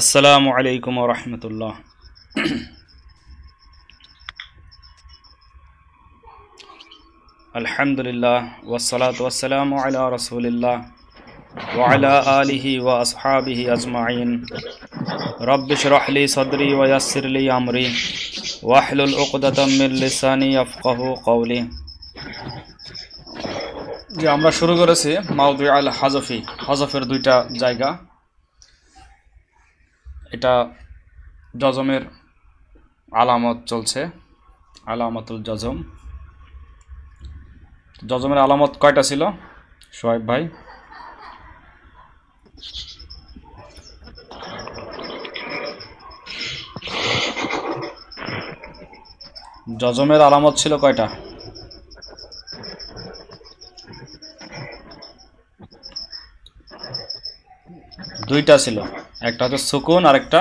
السلام علیکم ورحمۃ اللہ الحمد للہ وسلاۃ وسلم علیہ رسول اللہ وا و وصحاب اجمعین رب شرح علی صدری و یاسر علی عامری واحل ثنی قولی جی ہم شروع کراوی الحضفی حضفر گا এটা জজমের আলামত চলছে আলামতুল জজম জজমের আলামত কয়টা ছিল সোহেব ভাই জজমের আলামত ছিল কয়টা দুইটা ছিল একটা হচ্ছে সুকুন আর একটা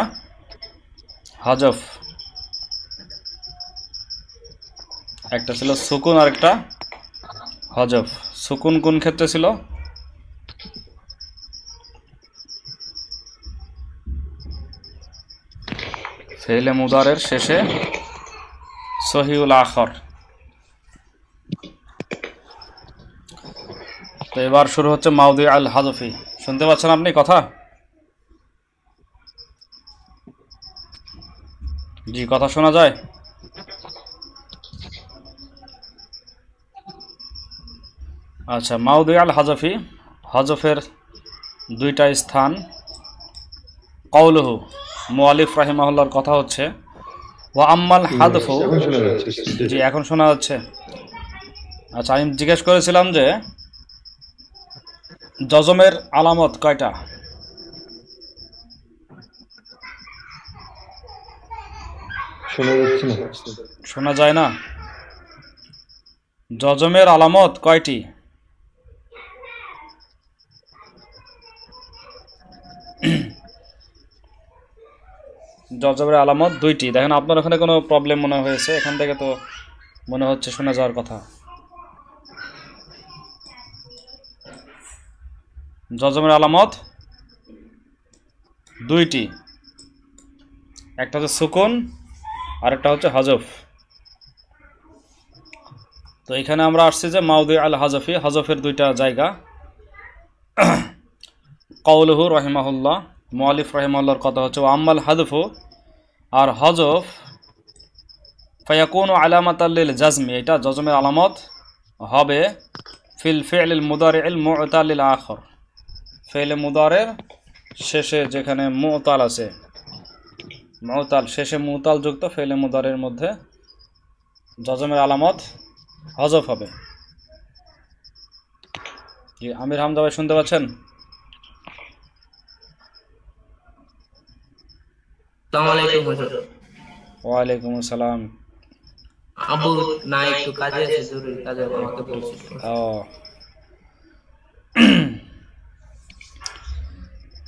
হজফ একটা ছিল সুকুন আর একটা হজফ সুকুন কোন ক্ষেত্রে ছিল ফেলে মুদারের শেষে সহিউল আখর তো এবার শুরু হচ্ছে মাউদি আল হাজফি শুনতে পাচ্ছেন আপনি কথা জি কথা শোনা যায় আচ্ছা মাউদি আল হাজফি হজফের দুইটা স্থান কৌলহু মোয়ালিফ রাহিমাহুল্লার কথা হচ্ছে ও আম্মাল হাদফু জি এখন শোনা যাচ্ছে আচ্ছা আমি জিজ্ঞেস করেছিলাম যে জজমের আলামত কয়টা শোনা যায় না জজমের আলামত কয়টি জজমের আলামত দুইটি দেখেন আপনার ওখানে কোনো প্রবলেম মনে হয়েছে এখান থেকে তো মনে হচ্ছে শোনা যাওয়ার কথা জজমের আলামত দুইটি একটা হচ্ছে সুকুন আরেকটা হচ্ছে হাজফ তো এখানে আমরা আসছি যে মাউদি আল হাজফি হাজফের দুইটা জায়গা কৌলহু রহিমাহুল্লাহ মোয়ালিফ রহিমাল্লাহর কথা হচ্ছে আম্মাল হাজফু আর হজফ ফয়াকুন আলামত আল্লিল জাজমি এটা জজমের আলামত হবে ফিল ফেল মুদার এল মোতালিল আখর ফেল মুদারের শেষে যেখানে মোতাল আছে মৌতাল শেষে মুতাল যুক্ত ফেলে মুদারের মধ্যে জজমের আলামত হজফ হবে জি আমির হামদা ভাই শুনতে পাচ্ছেন ওয়ালাইকুম আসসালাম ও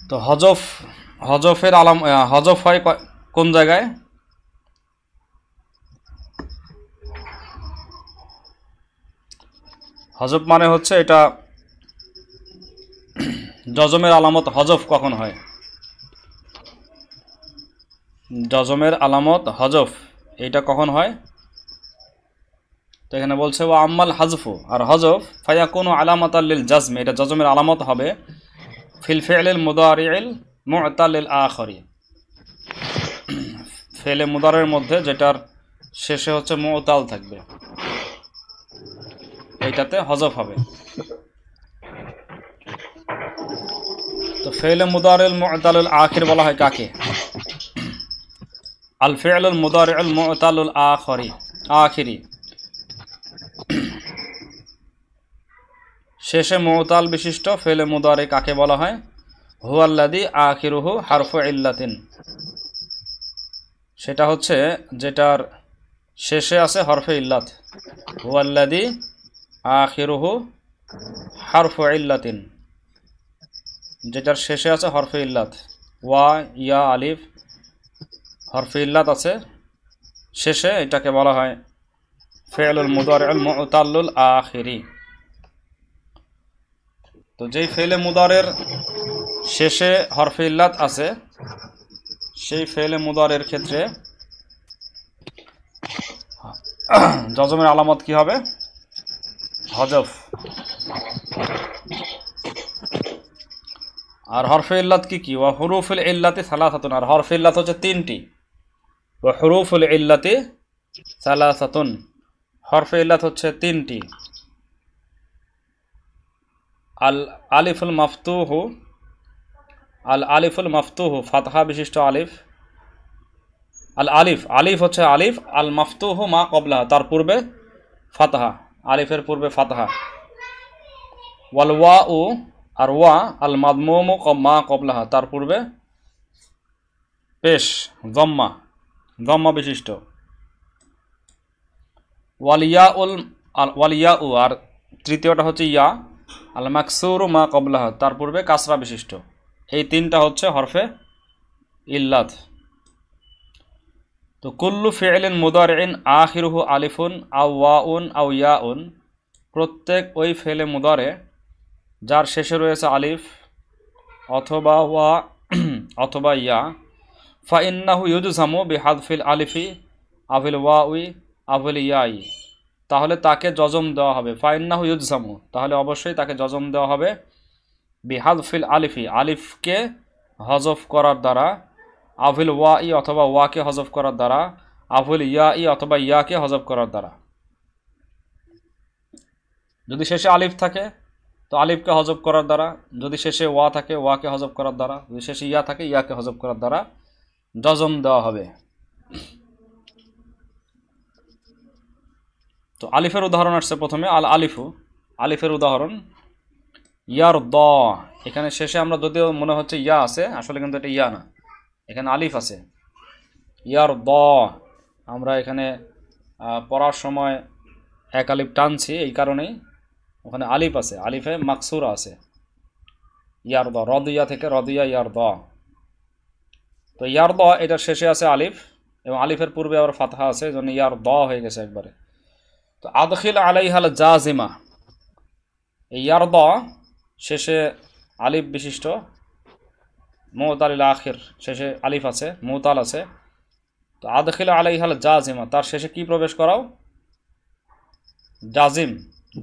তো হজফ হজফের আলাম হজফ হয় কোন জায়গায় হজব মানে হচ্ছে এটা জজমের আলামত হজফ কখন হয় জজমের আলামত হজফ এইটা কখন হয় তো এখানে বলছে ও আম্মাল হাজফু আর হজফ ফাইয়া কোনো আলামত আল্লিল জাজমে এটা জজমের আলামত হবে ফিলফেল ফেলেল মুদারিল মুতালিল আখরি ফেলে মুদারের মধ্যে যেটার শেষে হচ্ছে মোতাল থাকবে এইটাতে হজফ হবে তো ফেলে মুদারেল মোতাল আখির বলা হয় কাকে আল মুদার মুদারেল আখরি আখিরি শেষে মোতাল বিশিষ্ট ফেলে মুদারে কাকে বলা হয় হুয়াল্লাদি আখিরুহু হারফ ইল্লাতিন সেটা হচ্ছে যেটার শেষে আছে হরফে ইল্লাত হুয়াল্লাদি আখিরুহু হরফ ইল্লাতিন যেটার শেষে আছে হরফে ইল্লাত ওয়া ইয়া আলিফ হরফে ইল্লাত আছে শেষে এটাকে বলা হয় ফেলুল মুদার মুতাল্লুল আখিরি তো যেই ফেলে মুদারের শেষে হরফে ইল্লাত আছে সেই ফেলে মুদারের ক্ষেত্রে জজমের আলামত কি হবে হজফ আর হরফে ইল্লাত কি কি ওয়া হুরুফুল ইল্লাতে সালাসাতুন আর হরফে ইল্লাত হচ্ছে তিনটি ওয়া হুরুফুল ইল্লাতে সালাসাতুন হরফে ইল্লাত হচ্ছে তিনটি আল আলিফুল মাফতুহু আল আলিফুল মফতুহ ফাতহা বিশিষ্ট আলিফ আল আলিফ আলিফ হচ্ছে আলিফ আল মফতুহ মা কবলা তার পূর্বে ফাতহা আলিফের পূর্বে ফাতহা ওয়াল ওয়া উ আর ওয়া আল মাদমুম মা কবলাহা তার পূর্বে পেশ জম্মা জম্মা বিশিষ্ট ওয়ালিয়া উল আল ওয়ালিয়া উ আর তৃতীয়টা হচ্ছে ইয়া আল মাকসুর মা কবলাহা তার পূর্বে কাসরা বিশিষ্ট এই তিনটা হচ্ছে হরফে ইল্লাত তো কুল্লু মুদার ইন আহিরুহু আলিফুন আউ উন আউ ইয়াউন প্রত্যেক ওই ফেলে মুদারে যার শেষে রয়েছে আলিফ অথবা ওয়া অথবা ইয়া ফা ইন্নাহু ইউজুজামু বিহাদফিল আলিফি আভিল উই আভিল ইয়াই তাহলে তাকে জজম দেওয়া হবে ফা ইন্নাহু ইউজামু তাহলে অবশ্যই তাকে জজম দেওয়া হবে ফিল আলিফি আলিফকে হজফ করার দ্বারা আভিল ওয়া ই অথবা ওয়াকে হজফ করার দ্বারা আভিল ইয়া ই অথবা ইয়াকে হজফ করার দ্বারা যদি শেষে আলিফ থাকে তো আলিফকে হজব করার দ্বারা যদি শেষে ওয়া থাকে ওয়াকে হজব করার দ্বারা যদি শেষে ইয়া থাকে ইয়াকে হজব করার দ্বারা জজম দেওয়া হবে তো আলিফের উদাহরণ আসছে প্রথমে আল আলিফু আলিফের উদাহরণ ইয়ার দ এখানে শেষে আমরা যদিও মনে হচ্ছে ইয়া আছে আসলে কিন্তু এটা ইয়া না এখানে আলিফ আছে ইয়ার দ আমরা এখানে পড়ার সময় এক আলিফ টানছি এই কারণেই ওখানে আলিফ আছে আলিফে মাকসুর আছে ইয়ার দ রদ ইয়া থেকে রদ ইয়া ইয়ার দ তো ইয়ার দ এটার শেষে আছে আলিফ এবং আলিফের পূর্বে আবার ফাতহা আছে যেন জন্য ইয়ার দ হয়ে গেছে একবারে তো আদখিল আলাইহাল জাজিমা এই ইয়ার দ শেষে আলিফ বিশিষ্ট মোতালিল আখির শেষে আলিফ আছে মোতাল আছে তো আদখিল আলাইহাল জাজিমা তার শেষে কি প্রবেশ করাও জাজিম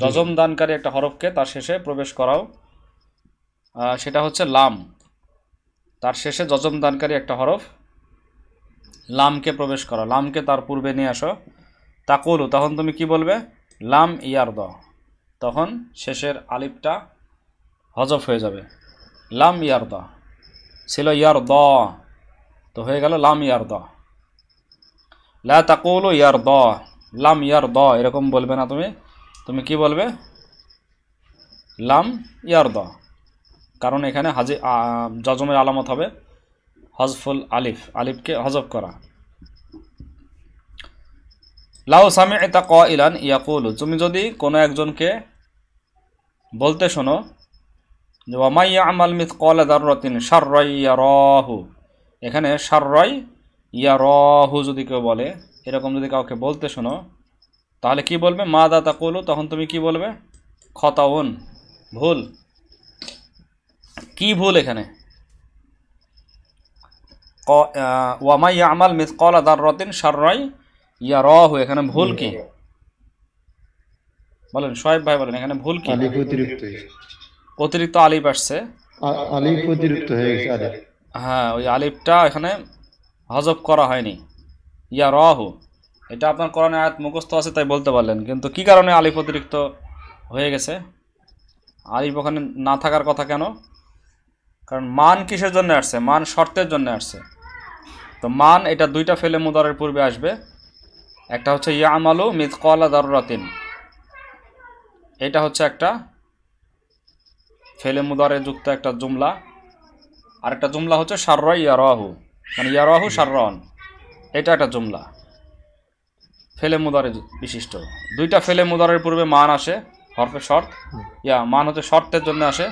জজম দানকারী একটা হরফকে তার শেষে প্রবেশ করাও সেটা হচ্ছে লাম তার শেষে জজম দানকারী একটা হরফ লামকে প্রবেশ করা লামকে তার পূর্বে নিয়ে আসো তাকুলু তখন তুমি কি বলবে লাম ইয়ার দ তখন শেষের আলিফটা হজফ হয়ে যাবে লাম ইয়ারদা ছিল ইয়ার দ তো হয়ে গেল লাম ইয়ার দ লা তাকুলো ইয়ার দ লাম ইয়ার দ এরকম বলবে না তুমি তুমি কি বলবে লাম ইয়ার দ কারণ এখানে হাজি জজমের আলামত হবে হজফুল আলিফ আলিফকে হজব করা লাউ সামি এটা ক ইলান ইয়াকুল তুমি যদি কোনো একজনকে বলতে শোনো যে আমাল মিত কল দাররতিন সার্রয় ইয়া এখানে সার্রয় ইয়া রহু যদি কেউ বলে এরকম যদি কাউকে বলতে শোনো তাহলে কি বলবে মা দাতা কলু তখন তুমি কি বলবে খতাউন ভুল কি ভুল এখানে ওয়ামাই আমাল মিস কল আদার রতিন সার্রয় ইয়া রহ এখানে ভুল কি বলেন সোহেব ভাই বলেন এখানে ভুল কি অতিরিক্ত আলিফ আসছে আলিফ অতিরিক্ত হয়ে গেছে হ্যাঁ ওই আলিফটা এখানে হজব করা হয়নি ইয়া রাহু এটা আপনার কোরআনে আয়াত মুখস্থ আছে তাই বলতে পারলেন কিন্তু কি কারণে আলিফ অতিরিক্ত হয়ে গেছে আলিফ ওখানে না থাকার কথা কেন কারণ মান কিসের জন্য আসছে মান শর্তের জন্য আসছে তো মান এটা দুইটা ফেলে মুদারের পূর্বে আসবে একটা হচ্ছে ইয়ামালু কলা দারুরাতিন এটা হচ্ছে একটা ফেলে মুদারে যুক্ত একটা জুমলা আর একটা জুমলা হচ্ছে সাররা ইয়ারাহু মানে ইয়ারাহু সাররন এটা একটা জুমলা ফেলে মুদারে বিশিষ্ট দুইটা ফেলে মুদারের পূর্বে মান আসে হরফে শর্ত ইয়া মান হচ্ছে শর্তের জন্য আসে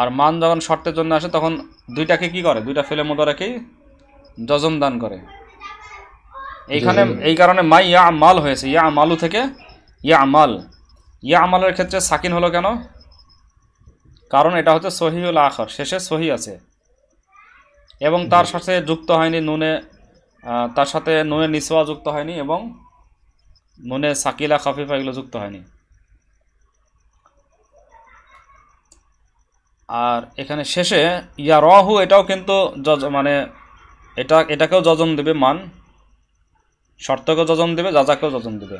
আর মান যখন শর্তের জন্য আসে তখন দুইটাকে কি করে দুইটা ফেলে মুদারাকেই যজম দান করে এইখানে এই কারণে মাই ইয়া আমাল হয়েছে ইয়া মালু থেকে ইয়া আমাল ইয়া আমালের ক্ষেত্রে সাকিন হলো কেন কারণ এটা হচ্ছে সহিউল আখর শেষে সহি আছে এবং তার সাথে যুক্ত হয়নি নুনে তার সাথে নুনে নিসোয়া যুক্ত হয়নি এবং নুনে সাকিলা খাফিফা এগুলো যুক্ত হয়নি আর এখানে শেষে ইয়া রহু এটাও কিন্তু যজ মানে এটা এটাকেও যজন দেবে মান শর্তকেও যজন দেবে যাজাকেও যজন দেবে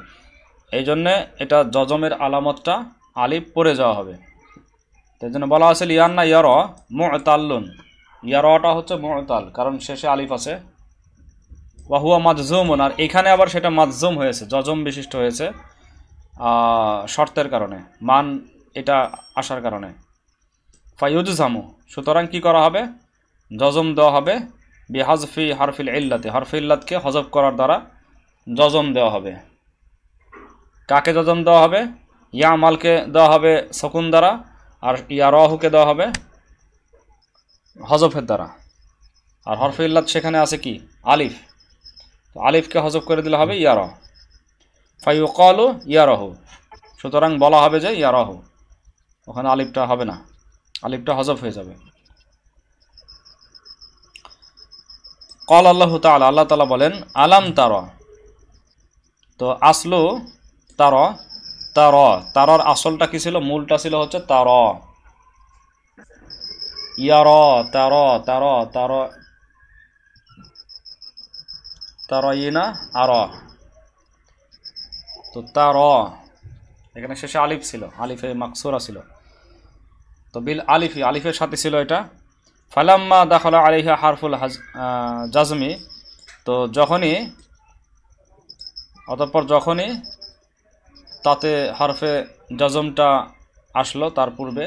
এই জন্যে এটা যজমের আলামতটা আলিপ পড়ে যাওয়া হবে তাই জন্য বলা হয়েছিল ইয়ার না ইয়ার মুতাল্লুন ইয়ারটা হচ্ছে মুতাল কারণ শেষে আলিফ আছে ওয়াহুয়া মাজজুমুন আর এখানে আবার সেটা মাজুম হয়েছে জজম বিশিষ্ট হয়েছে শর্তের কারণে মান এটা আসার কারণে ফাইউজামু সুতরাং কি করা হবে জজম দেওয়া হবে বি হাজফি হারফিল ইল্লাতে হরফি ইল্লাতকে হজব করার দ্বারা জজম দেওয়া হবে কাকে জজম দেওয়া হবে ইয়া মালকে দেওয়া হবে শকুন দ্বারা আর ইয়ারহুকে দেওয়া হবে হজফের দ্বারা আর হরফ ইল্লাদ সেখানে আছে কি আলিফ তো আলিফকে হজফ করে দিলে হবে ইয়ারহ ইয়া ইয়ারহ সুতরাং বলা হবে যে ইয়ারহ ওখানে আলিফটা হবে না আলিফটা হজফ হয়ে যাবে কল আল্লাহ তাল আল্লাহ তালা বলেন আলাম তার তো আসলো তার তার তার আসলটা কি ছিল মূলটা ছিল হচ্ছে তার ইয়ার তার তার তার তার না আর তো তার এখানে শেষে আলিফ ছিল আলিফে মাকসুরা ছিল তো বিল আলিফি আলিফের সাথে ছিল এটা ফালাম্মা দাখলা আলিহা হারফুল জাজমি তো যখনই অতঃপর যখনই তাতে হরফে জজমটা আসলো তার পূর্বে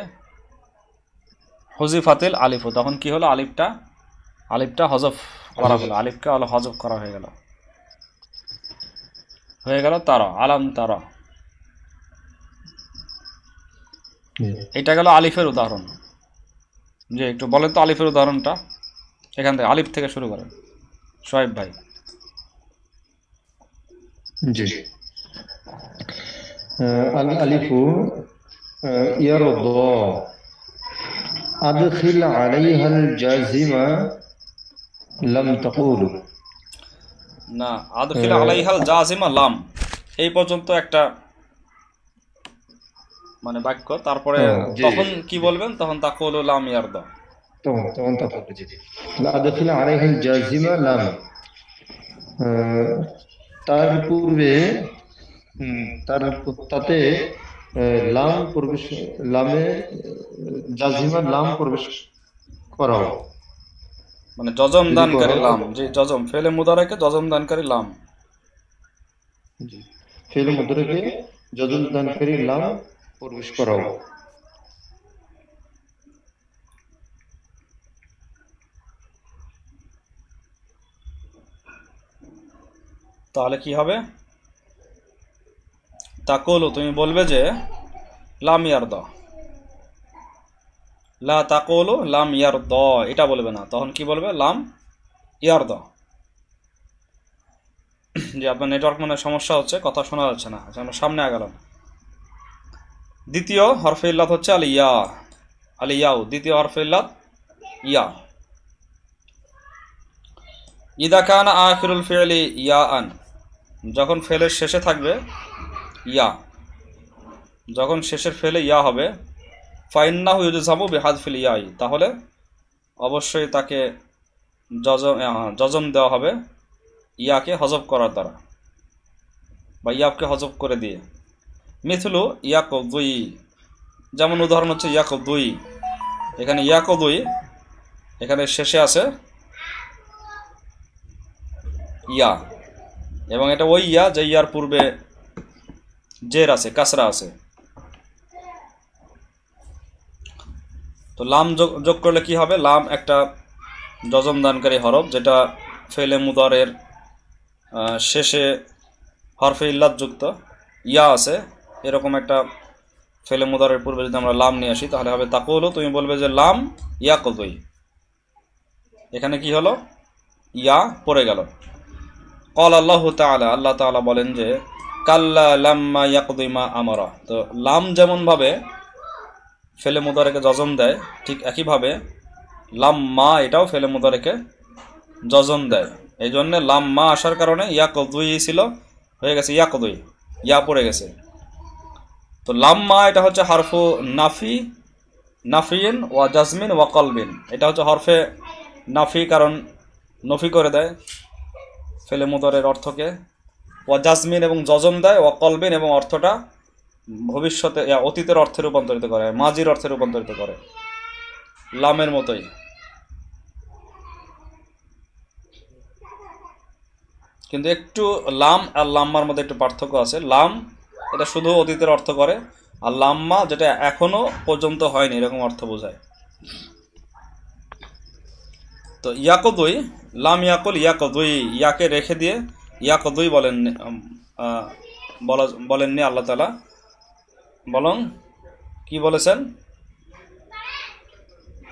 হজিফাতিল আলিফু তখন কি হলো আলিফটা আলিফটা হজফ করা হলো আলিফকে হলো হজফ করা হয়ে গেল হয়ে গেল তারা আলাম তার এটা গেল আলিফের উদাহরণ যে একটু বলেন তো আলিফের উদাহরণটা এখান থেকে আলিফ থেকে শুরু করেন সোহেব ভাই জি না আদখিল আলাইহাল জাজিমা লাম এই পর্যন্ত একটা মানে বাক্য তারপরে হ্যাঁ, তখন কি বলবেন তখন তাকুল লাম ইয়ারদ তখন তখন তাকুল জি আদখিল আলাইহাল জাজিমা লাম তার পূর্বে তার তাতে লাম প্রবেশ লামে জাজিমা লাম প্রবেশ করাও মানে জজম দানকারী লাম জি জজম ফেলে মুদারাকে জজম দানকারী লাম জি ফেলে মুদারাকে জজম দানকারী লাম প্রবেশ করাও তাহলে কি হবে তাকলু তুমি বলবে যে লাম ইয়ারদ লা তাকলো লাম ইয়ার দ এটা বলবে না তখন কি বলবে লাম ইয়ার দ যে আপনার নেটওয়ার্ক মানে সমস্যা হচ্ছে কথা শোনা যাচ্ছে না আচ্ছা, আমরা সামনে আগালাম দ্বিতীয় হরফে ইল্লাত হচ্ছে আলি ইয়া আলি ইয়াউ দ্বিতীয় হরফে ইল্লাত ইয়া ইদা খান আখিরুল ফেলি ইয়া আন যখন ফেলের শেষে থাকবে ইয়া যখন শেষের ফেলে ইয়া হবে ফাইন্না যাবো বেহাদ ফেলে ইয়াই তাহলে অবশ্যই তাকে যজম যজম দেওয়া হবে ইয়াকে হজব করার দ্বারা বা ইয়াবকে হজব করে দিয়ে মিথুলু ইয়াক দুই যেমন উদাহরণ হচ্ছে ইয়াক দুই এখানে ইয়াক দুই এখানে শেষে আছে ইয়া এবং এটা ওই ইয়া যে ইয়ার পূর্বে জের আছে কাসরা আছে তো লাম যোগ করলে কি হবে লাম একটা যজম দানকারী হরফ যেটা ফেলে মুদারের শেষে হরফে ইল্লাত যুক্ত ইয়া আছে এরকম একটা ফেলে মুদারের পূর্বে যদি আমরা লাম নিয়ে আসি তাহলে হবে তাকে হলো তুমি বলবে যে লাম ইয়া কতই এখানে কি হলো ইয়া পড়ে গেল কল আল্লাহ তালা আল্লাহ তালা বলেন যে কাল্লা লাম্মা ইয়াকুদিমা আমারা তো লাম যেমনভাবে ফেলে মুদারেকে যজম দেয় ঠিক একইভাবে লাম্মা এটাও ফেলে মুদারেকে যজম দেয় এই জন্যে লাম্মা আসার কারণে ইয়াকদুই ছিল হয়ে গেছে ইয়াকদুই ইয়া পড়ে গেছে তো লাম্মা এটা হচ্ছে হারফু নাফি নাফিন ওয়া জাজমিন ওয়া কলবিন এটা হচ্ছে হরফে নাফি কারণ নফি করে দেয় ফেলে মুদরের অর্থকে ও জাসমিন এবং জজম দেয় ও কলবিন এবং অর্থটা ভবিষ্যতে অতীতের অর্থে রূপান্তরিত করে মাজির অর্থে রূপান্তরিত করে লামের মতোই কিন্তু একটু লাম আর লাম্মার মধ্যে একটু পার্থক্য আছে লাম এটা শুধু অতীতের অর্থ করে আর লাম্মা যেটা এখনো পর্যন্ত হয়নি এরকম অর্থ বোঝায় তো ইয়াকদুই লাম ইয়াকুল ইয়াকদুই ইয়াকে রেখে দিয়ে ইয়াকদুই বলেন বলেননি আল্লাহ তালা বলং কি বলেছেন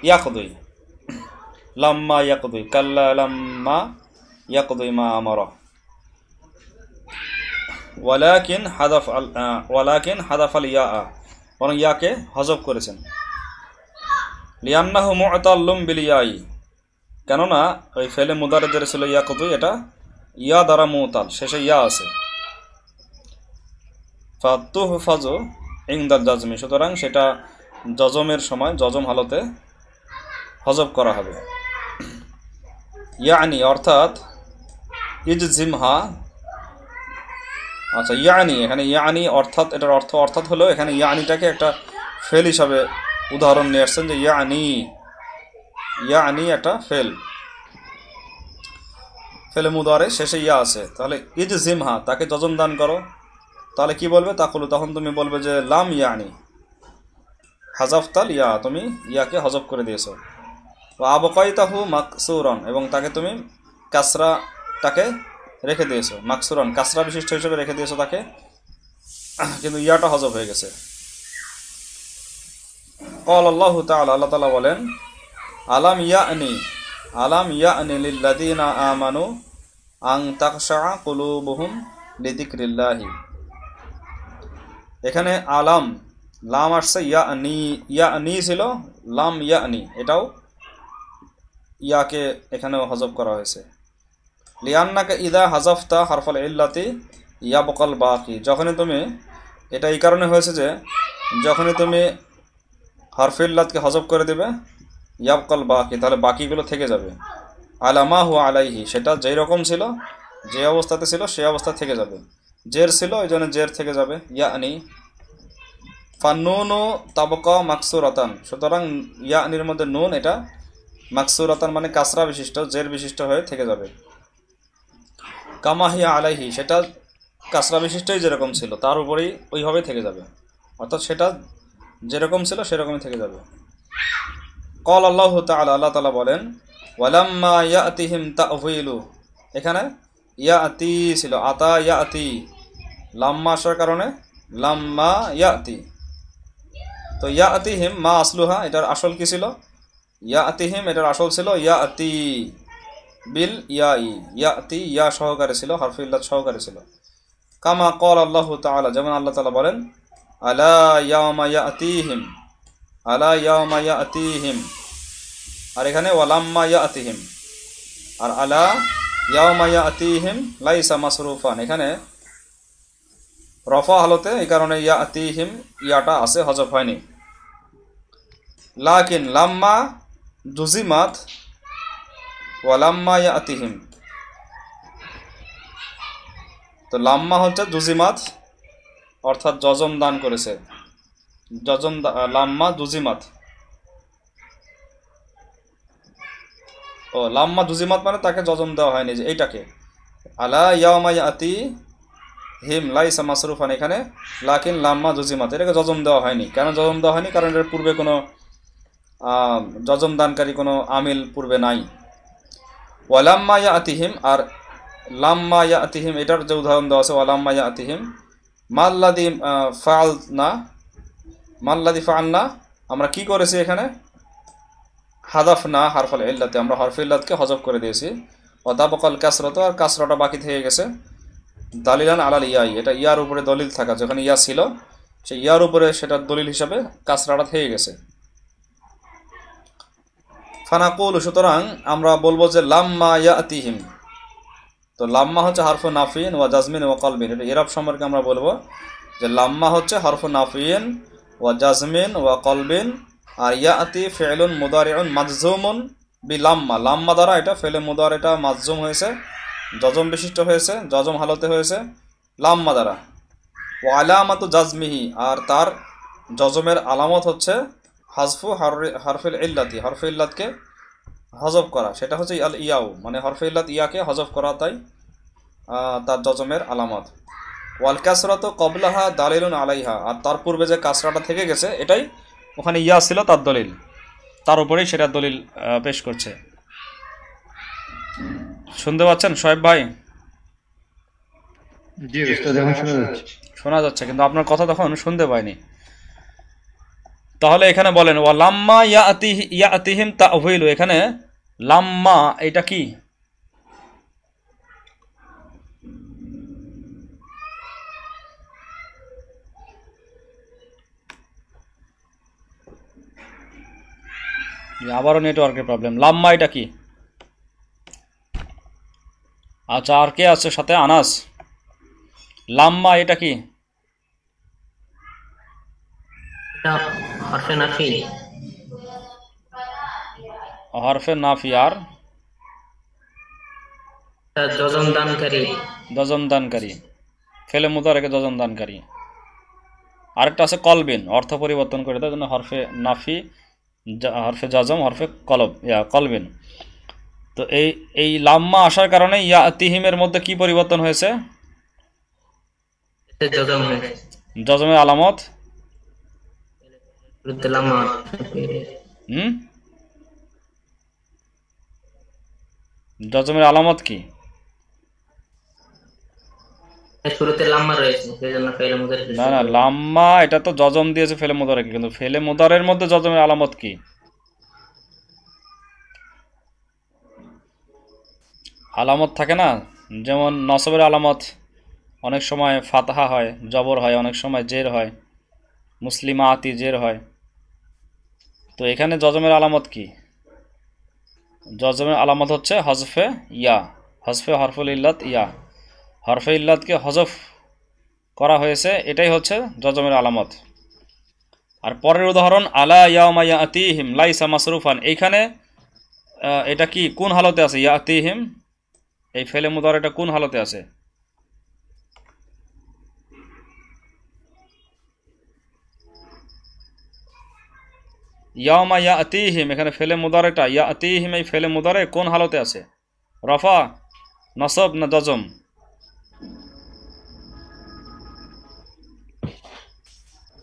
ইয়াকদুই লাম্মা ইয়াকদুই কাল্লা লাম্মা ইয়াকদুই মা আমার ওয়ালাকিন হাদাফ আল ওয়ালাকিন হাদাফ আল ইয়া বরং ইয়াকে হজব করেছেন লিয়ান্নাহু মুআতাল্লুম বিল ইয়াই কেননা ওই ফেলে মুদারে ছিল ইয়াকদুই এটা ইয়া দ্বারা মোতাল শেষে ইয়া আছে ফাতুহ ফাজো জাজমি সুতরাং সেটা জজমের সময় জজম হালতে হজব করা হবে ইয়ানি অর্থাৎ ইজ জিমহা আচ্ছা ইয়ানি এখানে ইয়ানি অর্থাৎ এটার অর্থ অর্থাৎ হলো এখানে ইয়ানিটাকে একটা ফেল হিসাবে উদাহরণ নিয়ে আসছেন যে ইয়ানি ইয়ানি একটা ফেল ফেলে মুদারে শেষে ইয়া আছে তাহলে ইজ জিমহা তাকে যজম দান করো তাহলে কি বলবে তাকুলু তখন তুমি বলবে যে লাম ইয়ানি হাজাফতাল ইয়া তুমি ইয়াকে হজব করে দিয়েছো আবকাই তাহু মাকসুরন এবং তাকে তুমি কাসরা তাকে রেখে দিয়েছ মাকসুরন কাসরা বিশিষ্ট হিসেবে রেখে দিয়েছ তাকে কিন্তু ইয়াটা হজব হয়ে গেছে কল আল্লাহ তাল আল্লাহ তালা বলেন আলাম ইয়া আনি আলাম ইয়া আনি লিল্লাদিনা আমানু আং তাকশা কুলুবহুম লিদিক্রিল্লাহি এখানে আলাম লাম আসছে ইয়ানি ইয়ানি ছিল লাম ইয়ানি এটাও ইয়াকে এখানে হজব করা হয়েছে লিয়ান্নাকে ইদা হাজফতা হারফল ইল্লাতি ইয়া বকল বাকি যখনই তুমি এটা এই কারণে হয়েছে যে যখনই তুমি হারফিল্লাতকে হজব করে দেবে ইয়াবকল বাকি তাহলে বাকিগুলো থেকে যাবে আলামা হু আলাইহি সেটা যেই রকম ছিল যে অবস্থাতে ছিল সেই অবস্থা থেকে যাবে জের ছিল ওই জন্য জের থেকে যাবে ইয়ানি ও তাবকা মাকসুরাতান সুতরাং ইয়ানির মধ্যে নুন এটা মাকসুরাতান মানে কাসরা বিশিষ্ট জের বিশিষ্ট হয়ে থেকে যাবে কামাহিয়া আলাইহি সেটা কাসরা বিশিষ্টই যেরকম ছিল তার উপরেই ওইভাবে থেকে যাবে অর্থাৎ সেটা যেরকম ছিল সেরকমই থেকে যাবে কল আল্লাহ তালা আল্লাহ তালা বলেন ওয়ালাম্মা ইয়াতিহিম তাহইলু এখানে ইয়াতি ছিল আতা ইয়াতি লাম্মা আসার কারণে লাম্মা ইয়াতি তো ইয়াতিহিম মা আসলুহা এটার আসল কি ছিল ইয়াতিহিম এটার আসল ছিল ইয়াতি বিল ইয়াই ইয়াতি ইয়া সহকারে ছিল হরফিল্লা সহকারে ছিল কামা কল আল্লাহ তালা যেমন আল্লাহ তালা বলেন আলা ইয়ামা ইয়াতিহিম আলা ইয়ামা ইয়াতিহিম আর এখানে ওয়ালাম্মা ইয়া আতিহিম আর আলা ইয়াউমা মাইয়া আতিহিম লাইসা মাসরুফান এখানে রফা হালতে এই কারণে ইয়া আতিহিম ইয়াটা আছে হজফ হয়নি লাকিন লাম্মা জুজিমাত ওয়ালাম্মা ইয়া আতিহিম তো লাম্মা হচ্ছে জুজিমাত অর্থাৎ যজম দান করেছে যজম লাম্মা দুজিমাত ও লাম্মা জুজিমাত মানে তাকে যজম দেওয়া হয়নি যে এইটাকে আলা ইয়ামাই আতি হিম লাই সামাসরুফান এখানে লাকিন লাম্মা জুজিমাত এটাকে যজম দেওয়া হয়নি কেন যজম দেওয়া হয়নি কারণ এর পূর্বে কোনো যজমদানকারী দানকারী কোনো আমিল পূর্বে নাই ওয়ালাম্মা ইয়া আতিহিম আর লাম্মা ইয়া আতিহিম এটার যে উদাহরণ দেওয়া আছে ওয়ালাম্মা ইয়া আতিহিম মাল্লাদি ফাল না মাল্লাদি ফাল না আমরা কি করেছি এখানে হাদাফ না হারফল ইল্লাতে আমরা হরফ ইল্লাতকে হজব করে দিয়েছি অদাবকল কাসরত আর কাসরাটা বাকি থেকে গেছে দালিলান আলাল ইয়াই এটা ইয়ার উপরে দলিল থাকা যখন ইয়া ছিল সে ইয়ার উপরে সেটা দলিল হিসাবে কাসরাটা থেকে গেছে ফানাকুল সুতরাং আমরা বলবো যে লাম্মা ইয়াতিহিম তো লাম্মা হচ্ছে হরফ নাফিন ওয়া জাজমিন ওয়া কলবিন এটা ইরাব সম্পর্কে আমরা বলবো যে লাম্মা হচ্ছে হরফ নাফিন ওয়া জাজমিন ওয়া কলবিন আর ইয়াতি ফেলুন মুদার মাজুমুন বি লাম্মা লাম্মা দ্বারা এটা ফেলে মুদার এটা মাজুম হয়েছে যজম বিশিষ্ট হয়েছে যজম হালতে হয়েছে লাম্মা দ্বারা ও আলামাতু জাজমিহি আর তার যজমের আলামত হচ্ছে হাজফু হরফিল ইল্লাতি হরফে ইল্লাতকে হজব করা সেটা হচ্ছে আল ইয়াও মানে হরফে ইল্লাত ইয়াকে হজব করা তাই তার যজমের আলামত ওয়াল কাসরা তো কবলাহা দালিলুন আলাইহা আর তার পূর্বে যে কাসরাটা থেকে গেছে এটাই ওখানে ইয়া ছিল তার দলিল তার উপরেই সেটা দলিল পেশ করছে শুনতে পাচ্ছেন সোহেব ভাই হ্যাঁ, হ্যাঁ। শোনা যাচ্ছে কিন্তু আপনার কথা তখন শুনতে পাইনি তাহলে এখানে বলেন ওয়া লাম্মা ইয়া আতিহিম তাহিলু এখানে লাম্মা এটা কি আবারও নেটওয়ার্কের প্রবলেম লাম্মা এটা কি আচ্ছা আর কে আছে সাথে আনাস লাম্মা এটা কি হরফে নাফি আর দজম ফেলে মুদারকে দজম দানকারী আরেকটা আছে কলবিন অর্থ পরিবর্তন করে দেয় হরফে নাফি হরফে জাজম হরফে কলব ইয়া কলবিন তো এই এই লাম্মা আসার কারণে ইয়া তিহিমের মধ্যে কি পরিবর্তন হয়েছে জজমের আলামত জজমের আলামত কি না না লাম্মা এটা তো জজম দিয়েছে ফেলে মুদারকে কিন্তু ফেলে মোদারের মধ্যে জজমের আলামত কি আলামত থাকে না যেমন নসবের আলামত অনেক সময় ফাতহা হয় জবর হয় অনেক সময় জের হয় মুসলিমা আতি জের হয় তো এখানে জজমের আলামত কি জজমের আলামত হচ্ছে হজফে ইয়া হজফে হরফুল ইল্লাত ইয়া হরফে ইল্লাদকে হজফ করা হয়েছে এটাই হচ্ছে জজমের আলামত আর পরের উদাহরণ আলা ইয়ামা ইয়াতিহিম লাইসা মাসরুফান এইখানে এটা কি কোন হালতে আছে ইয়াতিহিম এই ফেলে মুদার এটা কোন হালতে আছে ইয়ামা হিম এখানে ফেলে মুদার এটা হিম এই ফেলে মুদারে কোন হালতে আছে রফা নসব না জজম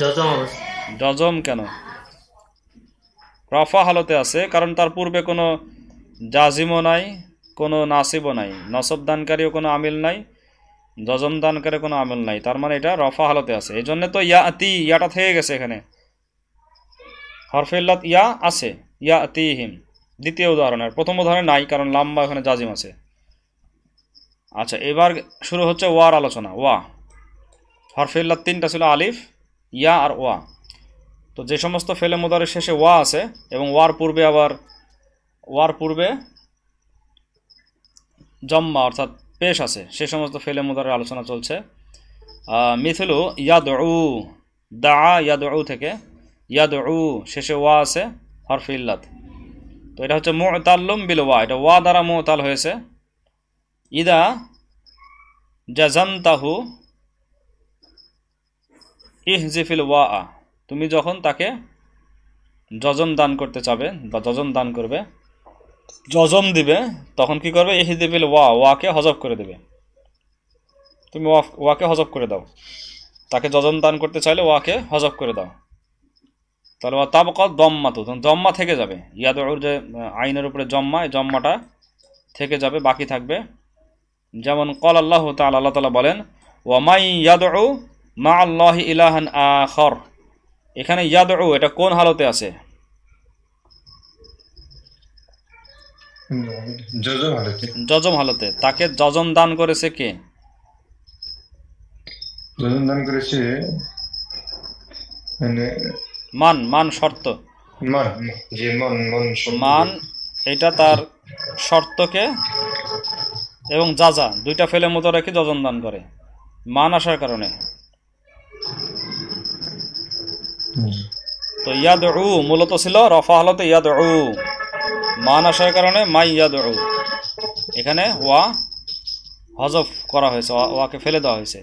জজম কেন রফা হালতে আছে কারণ তার পূর্বে কোনো জাজিমও নাই কোনো নাসিবও নাই নসব দানকারীও কোনো আমিল নাই জজম দানকারী কোনো আমিল নাই তার মানে এটা রফা হালতে আছে এই জন্য তো ইয়া আতি ইয়াটা থেকে গেছে এখানে হরফিল্লাত ইয়া আছে ইয়া হিম দ্বিতীয় উদাহরণের প্রথম উদাহরণে নাই কারণ লাম্বা এখানে জাজিম আছে আচ্ছা এবার শুরু হচ্ছে ওয়ার আলোচনা ওয়া হরফিল্লাত তিনটা ছিল আলিফ ইয়া আর ওয়া তো যে সমস্ত ফেলে মোদারের শেষে ওয়া আছে এবং ওয়ার পূর্বে আবার ওয়ার পূর্বে জম্মা অর্থাৎ পেশ আছে সে সমস্ত ফেলে মোদারের আলোচনা চলছে মিথেলু ইয়াদ উ দা ইয়াদ উ থেকে ইয়াদ উ শেষে ওয়া আছে হরফ ইল্লাত তো এটা হচ্ছে মোতাল্লুম বিল ওয়া এটা ওয়া দ্বারা মোতাল হয়েছে ইদা জাজান্তাহু ইহজিফিল ওয়া আ তুমি যখন তাকে যজম দান করতে চাবে বা যজম দান করবে যজম দিবে তখন কি করবে ইহজিফিল ওয়া ওয়াকে হজব করে দেবে তুমি ওয়াকে হজব করে দাও তাকে যজম দান করতে চাইলে ওয়াকে হজব করে দাও তাহলে ওয়া তাবকত দম্মা তো দম্মা থেকে যাবে ইয়াদ যে আইনের উপরে জম্মা এই জম্মাটা থেকে যাবে বাকি থাকবে যেমন কল আল্লাহ তাল আল্লাহ তালা বলেন ওয়া মাই ইয়াদ মা আল্লাহ ইলাহান আখর এখানে ইয়াদ এটা কোন হালতে আছে জজম হালতে তাকে জজম দান করেছে কে জজম দান করেছে মানে মান মান শর্ত মান এটা তার শর্তকে এবং যাজা দুইটা ফেলে মতো রেখে যজন দান করে মান আসার কারণে তো ইয়াদ উ মূলত ছিল রফা হলত ইয়াদ উ মান আসার কারণে মাই ইয়াদ উ এখানে ওয়া হজফ করা হয়েছে ওয়াকে ফেলে দেওয়া হয়েছে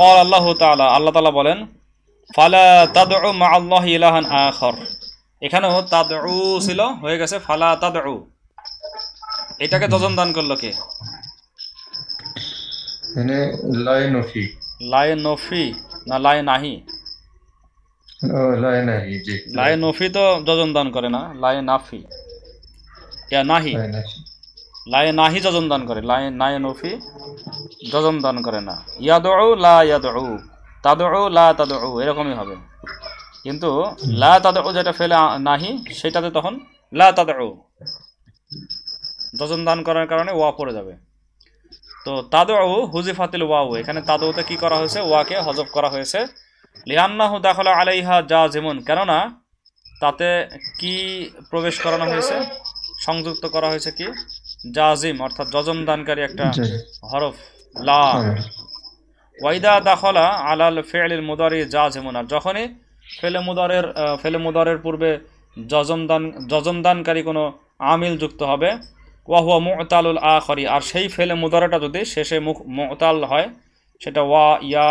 কল আল্লাহ তালা আল্লাহ তালা বলেন ফালা তাদ মা আল্লাহ ইলাহান আখর এখানেও তাদ ছিল হয়ে গেছে ফালা তাদ এটাকে দজন দান করলো কে লাই নফি না লাই নাহি লাই নফি তো যজন দান করে না লাই নাফি ইয়া নাহি নাহি যজন দান করে নাই নফি যজন দান করে না লা ইয়াদউ তাদউ লা এরকমই হবে কিন্তু লা যেটা ফেলে নাহি সেটাতে তখন লা তাদউ যজন দান করার কারণে ওয়া পড়ে যাবে তো তাদউ হুজিফাতিল ওয়াউ এখানে তাদউতে কি করা হয়েছে ওয়াকে হজব করা হয়েছে লিয়ান্নাহু দাখলা আলাইহা যা যেমন কেননা তাতে কি প্রবেশ করানো হয়েছে সংযুক্ত করা হয়েছে কি জাজিম অর্থাৎ যজম দানকারী একটা হরফ লা হ্যাঁ। ওয়াইদা দাখলা আলাল ফেলের মুদারি যা যেমন আর যখনই ফেলে মুদারের ফেলে মুদারের পূর্বে যজম দান দানকারী কোনো আমিল যুক্ত হবে ওয়াহুয়া মুতালুল আখরি আর সেই ফেলে মুদারাটা যদি শেষে মুখ মোতাল হয় সেটা ওয়া ইয়া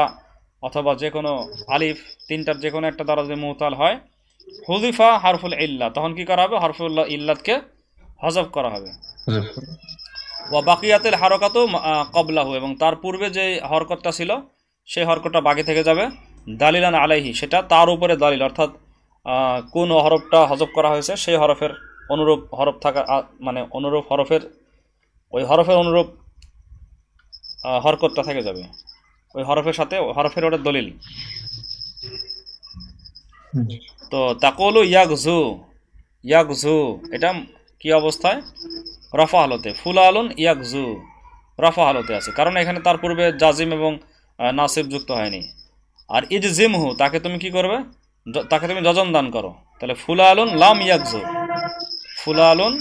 অথবা যে কোনো আলিফ তিনটার যে কোনো একটা দ্বারা যদি মোহতাল হয় হুজিফা হারফুল ইল্লা তখন কি করা হবে হারফুল্লাহ ইল্লাতকে হজব করা হবে ও বাকিয়াতের হারকাত কবলাহু এবং তার পূর্বে যে হরকতটা ছিল সেই হরকতটা বাকি থেকে যাবে দালিলান আলাইহি সেটা তার উপরে দালিল অর্থাৎ কোন হরফটা হজব করা হয়েছে সেই হরফের অনুরূপ হরফ থাকা মানে অনুরূপ হরফের ওই হরফের অনুরূপ হরকতটা থেকে যাবে ওই হরফের সাথে হরফের ওটা দলিল তো তাকল ইয়াকঝু ইয়াকঝু এটা কি অবস্থায় রফা হালতে ফুলা আলুন ইয়াকজু রফা আলোতে আছে কারণ এখানে তার পূর্বে জাজিম এবং নাসিব যুক্ত হয়নি আর হু তাকে তুমি কি করবে তাকে তুমি যজন দান করো তাহলে ফুলা আলুন লাম ইয়াকজু ফুলা আলুন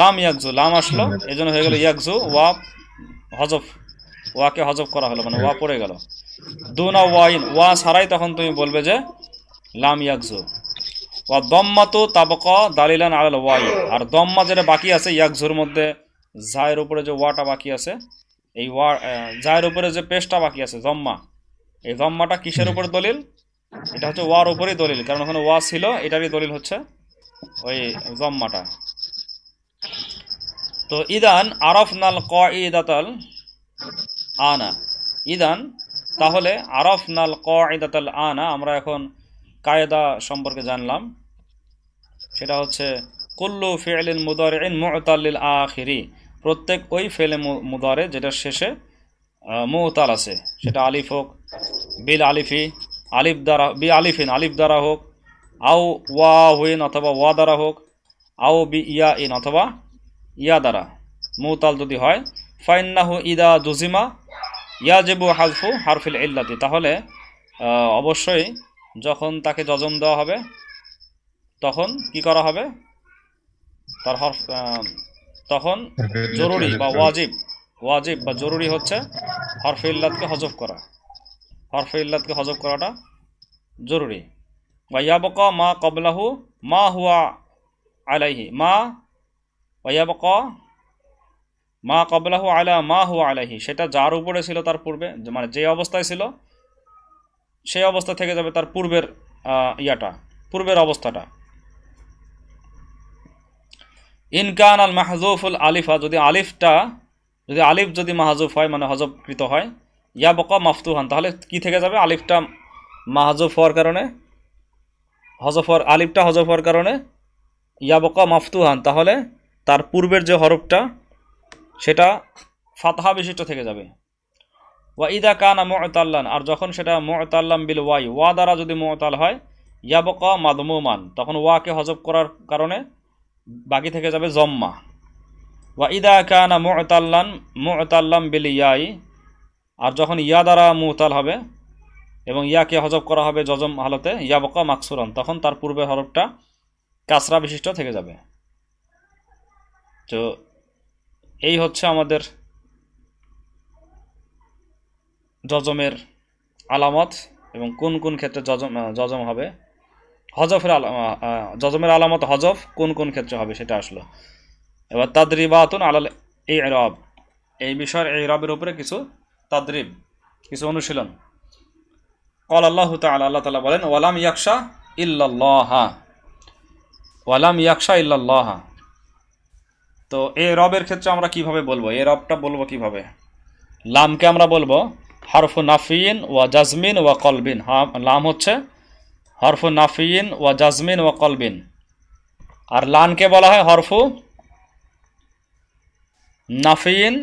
লাম ইয়াকজু লাম আসলো জন্য হয়ে গেল ইয়াকজু ওয়া হজফ ওয়াকে হজব করা হলো মানে ওয়া পড়ে গেল না ওয়াইন ওয়া ছাড়াই তখন তুমি বলবে যে লাম ইয়াকজু ওয়া তো তাবক দালিলান আল ওয়াই আর দম্মা যেটা বাকি আছে ইয়াকঝুর মধ্যে জায়ের উপরে যে ওয়াটা বাকি আছে এই ওয়া জায়ের উপরে যে পেস্টটা বাকি আছে দম্মা এই দম্মাটা কিসের উপরে দলিল এটা হচ্ছে ওয়ার উপরেই দলিল কারণ ওখানে ওয়া ছিল এটারই দলিল হচ্ছে ওই জম্মাটা তো ইদান আরফ নাল ক ইদাতাল আনা ইদান তাহলে আরফ নাল কায়দাতাল আনা আমরা এখন কায়দা সম্পর্কে জানলাম সেটা হচ্ছে কুল্লু ফেলিন মুদারে ইন মোতাল আখিরি প্রত্যেক ওই ফেলে মুদারে যেটা শেষে মোতাল আছে সেটা আলিফ হোক বিল আলিফি আলিফ দ্বারা বি আলিফিন আলিফ দ্বারা হোক আও ওয়া হুইন অথবা ওয়া দ্বারা হোক আও বি ইয়া ইন অথবা ইয়া দ্বারা মোতাল যদি হয় ফাইন্নাহু ইদা দুজিমা ইয়াজেবু হালফু হারফিল ইল্লাতি তাহলে অবশ্যই যখন তাকে যজম দেওয়া হবে তখন কি করা হবে তার হরফ তখন জরুরি বা ওয়াজিব ওয়াজিব বা জরুরি হচ্ছে হরফে ইল্লাতকে হজব করা হরফে ইল্লাতকে হজব করাটা জরুরি বা ইয়াবক মা কবলাহু মা হুয়া আলাইহি মা ইয়াবক মা কবলাহু আলা মা হু আলাহি সেটা যার উপরে ছিল তার পূর্বে মানে যে অবস্থায় ছিল সেই অবস্থা থেকে যাবে তার পূর্বের ইয়াটা পূর্বের অবস্থাটা ইনকান আল মাহজুফুল আলিফা যদি আলিফটা যদি আলিফ যদি মাহজুফ হয় মানে হজবকৃত হয় ইয়া বকা মাফতুহান তাহলে কি থেকে যাবে আলিফটা মাহজুফ হওয়ার কারণে হজফ হওয়ার আলিফটা হজফ হওয়ার কারণে ইয়া বকা মাফতুহান তাহলে তার পূর্বের যে হরফটা সেটা ফাতহা বিশিষ্ট থেকে যাবে ওয়া ইদা কানা মোয়তাল্লান আর যখন সেটা মোয়তাল্লাম বিল ওয়াই ওয়া দ্বারা যদি মোয়তাল হয় ইয়াবকা মাদমুমান তখন ওয়াকে হজব করার কারণে বাকি থেকে যাবে জম্মা ওয়া ইদা কানা মোয়তাল্লান মোয়তাল্লাম বিল ইয়াই আর যখন ইয়া দ্বারা মুতাল হবে এবং ইয়াকে হজব করা হবে জজম হালতে ইয়াবকা মাকসুরন তখন তার পূর্বের হরফটা কাসরা বিশিষ্ট থেকে যাবে তো এই হচ্ছে আমাদের জজমের আলামত এবং কোন কোন ক্ষেত্রে জজম জজম হবে হজফের জজমের আলামত হজফ কোন কোন ক্ষেত্রে হবে সেটা আসলো এবার আতুন আলাল এই রব এই বিষয়ের এই রবের উপরে কিছু তাদরিব কিছু অনুশীলন কল আল্লাহ তালা আল্লাহ তালা বলেন ওয়ালাম ইয়াকশা ইল্লাল্লাহা ওয়ালাম ইয়াকশা ইল্লাহা তো এ রবের ক্ষেত্রে আমরা কিভাবে বলবো এ রবটা বলবো কিভাবে লামকে আমরা বলবো হরফু নাফিন ওয়া জাজমিন ওয়া কলবিন লাম হচ্ছে হরফু নাফিন ওয়া জাজমিন ওয়া কলবিন আর লানকে বলা হয় হরফু নাফিন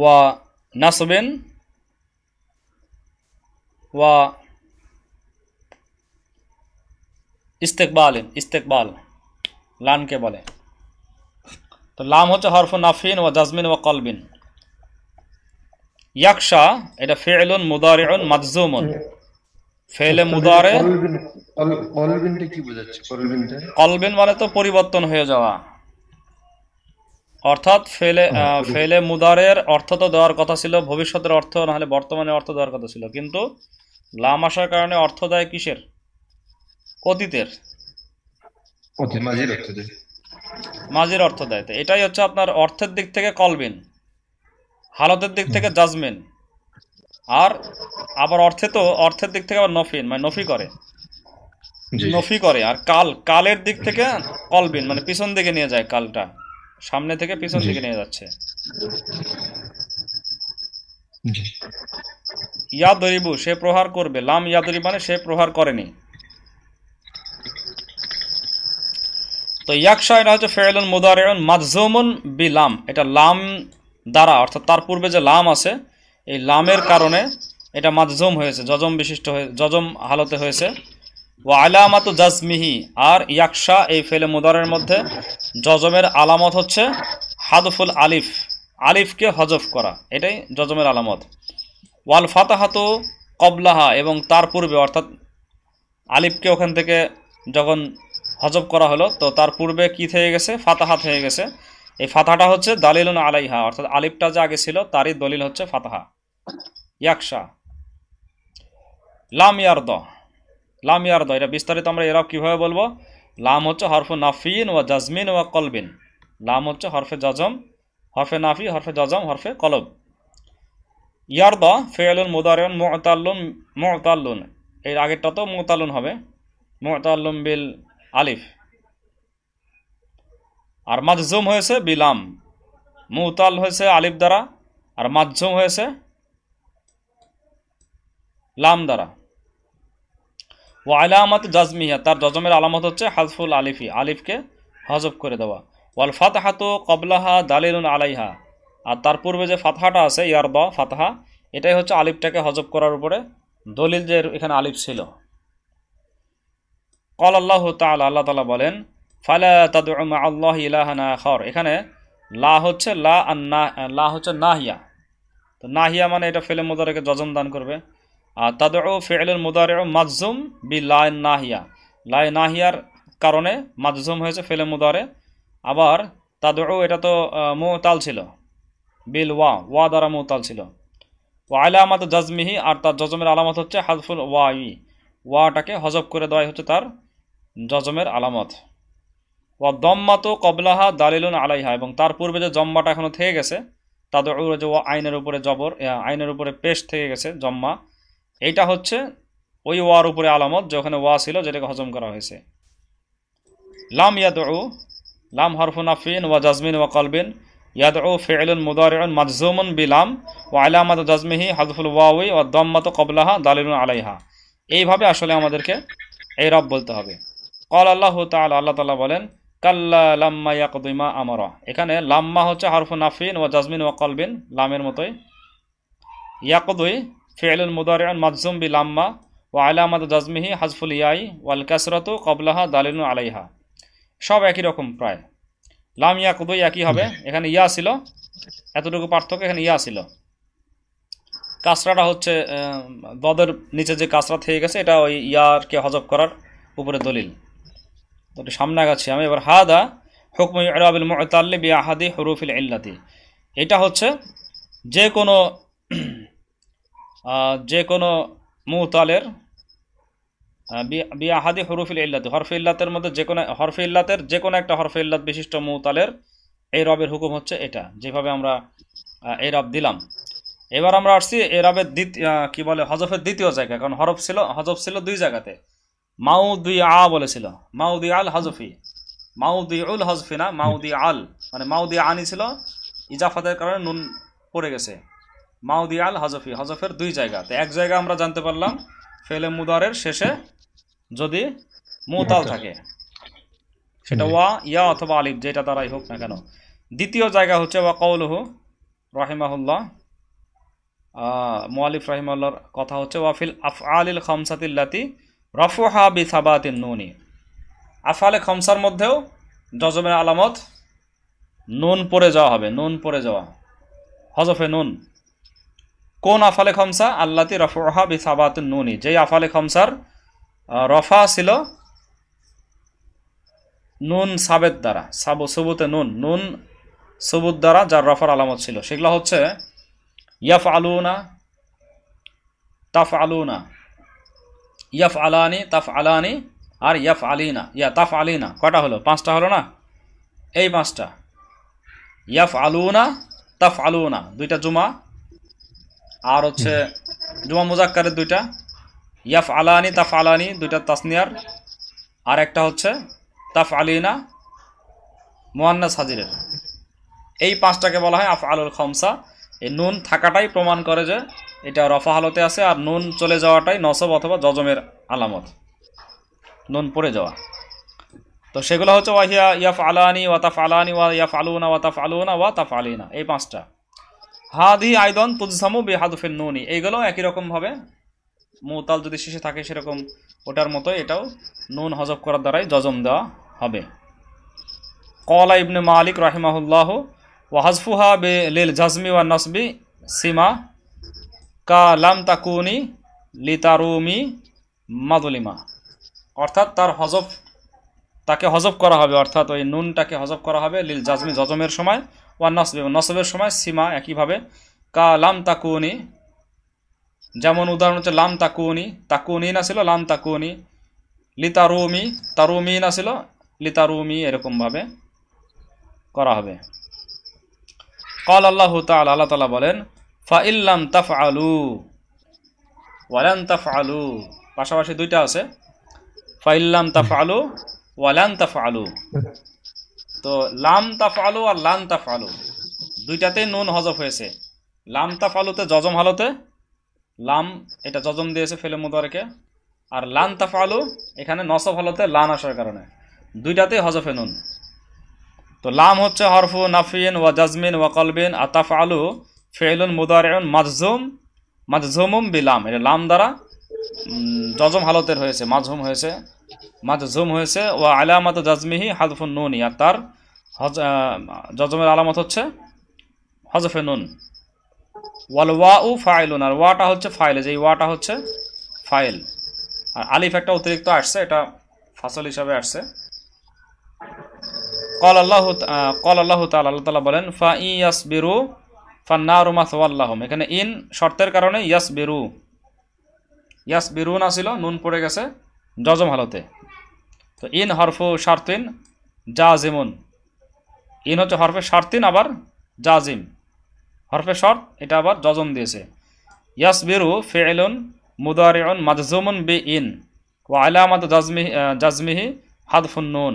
ওয়া নাসবিন ওয়া ইস্তেকবাল ইস্তেকবাল লানকে বলে তো লাম হচ্ছে হরফ নাফিন ও জাজমিন ও কলবিন ইয়াকশা এটা ফেলুন মুদারিউন মাজুমন ফেলে মুদারে কলবিন মানে তো পরিবর্তন হয়ে যাওয়া অর্থাৎ ফেলে হ্যাঁ, ফেলে মুদারের অর্থ তো দেওয়ার কথা ছিল ভবিষ্যতের অর্থ না হলে বর্তমানে অর্থ দেওয়ার কথা ছিল কিন্তু লাম আসার কারণে অর্থ দেয় কিসের অতীতের মাঝের অর্থ দেয় এটাই হচ্ছে আপনার অর্থের দিক থেকে কলবিন হালতের দিক থেকে জাজমেন আর আবার অর্থে তো অর্থের দিক থেকে আবার নফিন মানে নফি করে নফি করে আর কাল কালের দিক থেকে কলবিন মানে পিছন দিকে নিয়ে যায় কালটা সামনে থেকে পিছন দিকে নিয়ে যাচ্ছে ইয়াদরিবু সে প্রহার করবে লাম ইয়াদরি মানে সে প্রহার করেনি তো ইয়াকশা এটা হচ্ছে মোদার মুদারেউন মাজুমুন বি লাম এটা লাম দ্বারা অর্থাৎ তার পূর্বে যে লাম আছে এই লামের কারণে এটা মাজজম হয়েছে জজম বিশিষ্ট হয়ে জজম হালতে হয়েছে ও আলামাত জাজমিহি আর ইয়াকশা এই ফেলে মুদারের মধ্যে জজমের আলামত হচ্ছে হাদফুল আলিফ আলিফকে হজফ করা এটাই জজমের আলামত ওয়াল ফাতাহাতো কবলাহা এবং তার পূর্বে অর্থাৎ আলিফকে ওখান থেকে যখন হজব করা হলো তো তার পূর্বে কি থেকে গেছে ফাতাহা থেকে গেছে এই ফাতাহাটা হচ্ছে দালিল আলাইহা অর্থাৎ আলিফটা যে আগে ছিল তারই দলিল হচ্ছে ফাতাহা ইয়াকশা লাম ইয়ার্দ লাম ইয়ার্দ এটা বিস্তারিত আমরা এরাও কীভাবে বলবো লাম হচ্ছে হরফে নাফিন ওয়া জাজমিন ওয়া কলবিন লাম হচ্ছে হরফে জজম হরফে নাফি হরফে জজম হরফে কলব ইয়ার্দ ফেয়ালুন মুদারুন মোতাল্লুন মোতাল্লুন এর আগেরটা তো মোতালুন হবে মোতাল্লুম বিল আলিফ আর মাজুম হয়েছে বিলাম মুতাল হয়েছে আলিফ দ্বারা আর মাজুম হয়েছে লাম দ্বারা ও আলামত জাজমিয়া তার জজমের আলামত হচ্ছে হাজফুল আলিফি আলিফকে হজব করে দেওয়া ওয়াল তো কবলাহা দালিল আলাইহা আর তার পূর্বে যে ফাতহাটা আছে ইয়ারবা ফাতহা এটাই হচ্ছে আলিফটাকে হজব করার উপরে দলিল যে এখানে আলিফ ছিল কল আল্লাহ তাল আল্লাহ তালা বলেন ফালা তাদুমা আল্লাহ ইলাহানা খর এখানে লা হচ্ছে লা আর না লা হচ্ছে নাহিয়া তো নাহিয়া মানে এটা ফেলে মোদারেকে যজন দান করবে আর তাদের ও ফেলের মোদারে মাজুম বি লাই নাহিয়া লাই নাহিয়ার কারণে মাজুম হয়েছে ফেলে মোদারে আবার তাদের ও এটা তো মোতাল ছিল বিল ওয়া ওয়া দ্বারা মোতাল ছিল ও আমাদের জজমিহি আর তার জজমের আলামত হচ্ছে হাজফুল ওয়াই ওয়াটাকে হজব করে দেওয়াই হচ্ছে তার জজমের আলামত ও দম্মাতো কবলাহা দালিলুন আলাইহা এবং তার পূর্বে যে জম্মাটা এখনও থেকে গেছে তাদের যে আইনের উপরে জবর আইনের উপরে পেশ থেকে গেছে জম্মা এইটা হচ্ছে ওই ওয়ার উপরে আলামত যে ওখানে ওয়া ছিল যেটাকে হজম করা হয়েছে লাম ও লাম হরফুনাফিন ওয়া জাজমিন ওয়া কলবিন ইয়াদউ ফেলুন মুদারিউন মাজজুমুন বিলাম ও আলামাত জাজমিহি হাজফুল ওয়াউই ও দম্মাত কবলাহা দালিলুন আলাইহা এইভাবে আসলে আমাদেরকে এই রব বলতে হবে কল আল্লাহ তাল আল্লাহ তালা বলেন কাল্লা লাম্মা ইয়াকদিমা আমার এখানে লাম্মা হচ্ছে হারফু নাফিন ও জাজমিন ও কলবিন লামের মতোই ইয়াকদুই ফেলুল মুদার মাজুম বি লাম্মা ও আলামাদ জাজমিহি হাজফুল ইয়াই ওয়াল কাসরাতু কবলাহা দালিন আলাইহা সব একই রকম প্রায় লাম ইয়াকদুই একই হবে এখানে ইয়া ছিল এতটুকু পার্থক্য এখানে ইয়া ছিল কাসরাটা হচ্ছে দদের নিচে যে কাসরা থেকে গেছে এটা ওই ইয়ারকে হজব করার উপরে দলিল তো সামনে গেছি আমি এবার হাদা হুকম ইরাবিল মোতাল্লি আহাদি হরুফিল ইল্লাতি এটা হচ্ছে যে কোনো যে কোনো মুতালের বি আহাদি হরুফিল ইল্লাতি হরফে ইল্লাতের মধ্যে যে কোনো হরফে ইল্লাতের যে কোনো একটা হরফে ইল্লাত বিশিষ্ট মুতালের এই রবের হুকুম হচ্ছে এটা যেভাবে আমরা এই রব দিলাম এবার আমরা আসছি এই রবের দ্বিতীয় কী বলে হজফের দ্বিতীয় জায়গা কারণ হরফ ছিল হজফ ছিল দুই জায়গাতে মাউদি আ বলেছিল মাউদি আল হাজফি মাউদি উল হজফি না মাউদি আল মানে মাউদি আনিছিল ইজাফাতের কারণে নুন পড়ে গেছে মাউদি আল হজফি হজফের দুই জায়গা তো এক জায়গা আমরা জানতে পারলাম ফেলে মুদারের শেষে যদি মোতাল থাকে সেটা ওয়া ইয়া অথবা আলিফ যেটা দ্বারাই হোক না কেন দ্বিতীয় জায়গা হচ্ছে ওয়া কৌলহু রহিমাহুল্লাহ মোয়ালিফ রহিমাল্লার কথা হচ্ছে ওয়াফিল আফ আলিল খমসাতিল্লাতি রফুহা বি সাবাতিন নুনি আফালে খমসার মধ্যেও জজমের আলামত নুন পরে যাওয়া হবে নুন পরে যাওয়া হজফে নুন কোন আফালে খমসা আল্লাতি রফুহা বি সাবাতিন নুনি যেই আফালে খমসার রফা ছিল নুন সাবেত দ্বারা সাবু সবুতে নুন নুন সবুত দ্বারা যার রফার আলামত ছিল সেগুলো হচ্ছে ইয়াফ আলুনা তাফ আলুনা ইয়াফ আলানি তাফ আলানি আর ইয়াফ আলিনা ইয়া তাফ আলিনা কটা হলো পাঁচটা হলো না এই পাঁচটা ইয়াফ আলুনা তাফ আলুনা দুইটা জুমা আর হচ্ছে জুমা মুজাক্কারের দুইটা ইয়াফ আলানি তাফ আলানি দুইটা তাসনিয়ার আর একটা হচ্ছে তাফ আলিনা মোহান্নাস হাজিরের এই পাঁচটাকে বলা হয় আফ আলুল খমসা এই নুন থাকাটাই প্রমাণ করে যে এটা রফা হালতে আছে আর নুন চলে যাওয়াটাই নসব অথবা জজমের আলামত নুন পড়ে যাওয়া তো সেগুলো হচ্ছে ওয়াহিয়া ইয়াফ আলানি ওয়াতাফ আলানি ওয়া ইয়াফ আলুনা ওয়াতাফ আলুনা ওয়াতাফ আলিনা এই পাঁচটা হাদি আয়দন তুজসামু বি হাদুফের নুনি এইগুলো একই রকমভাবে মৌতাল যদি শেষে থাকে সেরকম ওটার মতো এটাও নুন হজব করার দ্বারাই জজম দেওয়া হবে কলা ইবনে মালিক রাহিমাহুল্লাহ ওয়াহাজফুহা বে লিল জাজমি ওয়া নসবি সীমা কা লাম তাকুনি লিতারুমি মাদুলিমা অর্থাৎ তার হজফ তাকে হজব করা হবে অর্থাৎ ওই নুনটাকে হজব করা হবে লিল জাজমি জজমের সময় ওয়া নসবি নসবের সময় সীমা একইভাবে কা লাম তাকুনি যেমন উদাহরণ হচ্ছে লাম তাকুনি তাকুনি না ছিল লাম তাকুনি লিতারুমি তারুমি না ছিল লিতারুমি এরকমভাবে করা হবে কল আল্লাহ তাল আল্লাহ তালা বলেন ফা ইল্লাম তাফ আলু ওয়ালান তাফ আলু পাশাপাশি দুইটা আছে ফা ইল্লাম তাফ আলু ওয়ালান তাফ আলু তো লাম তাফ আলু আর লান তাফ আলু দুইটাতেই নুন হজফ হয়েছে লাম তাফ আলুতে জজম হালতে লাম এটা জজম দিয়েছে ফেলে মুদারকে আর লান তাফ আলু এখানে নসব হালতে লান আসার কারণে দুইটাতেই হজফে নুন তো লাম হচ্ছে হরফু নাফিন ওয়া জাজমিন ওয়া কলবিন আতাফ আলু ফেলুন মুদারেউন মাজুম মাজঝুমুম বিলাম এটা লাম দ্বারা জজম হালতের হয়েছে মাজহুম হয়েছে মাজুম হয়েছে ওয়া আলামত জাজমিহি হাজফুন নুন আর তার হজ জজমের আলামত হচ্ছে হজফে নুন ওয়াল ওয়া উ ফাইলুন আর ওয়াটা হচ্ছে ফাইল যে ওয়াটা হচ্ছে ফাইল আর আলিফ একটা অতিরিক্ত আসছে এটা ফাসল হিসাবে আসছে কল আল্লাহ কল আল্লাহ তাল আল্লাহ তালা বলেন ফা ইয়াস বেরু ফান্নারুমা সোয়াল্লাহম এখানে ইন শর্তের কারণে ইয়াস বেরু ইয়াস বেরু না ছিল নুন পড়ে গেছে জজম হালতে তো ইন হরফু শার্তিন যা জিমুন ইন হচ্ছে হরফে শার্তিন আবার জাজিম হরফে শর্ত এটা আবার জজম দিয়েছে ইয়াস বেরু ফেলুন মুদারিউন মাজজুমুন বি ইন ও আলামাত জাজমিহি জাজমিহি হাদফুন নুন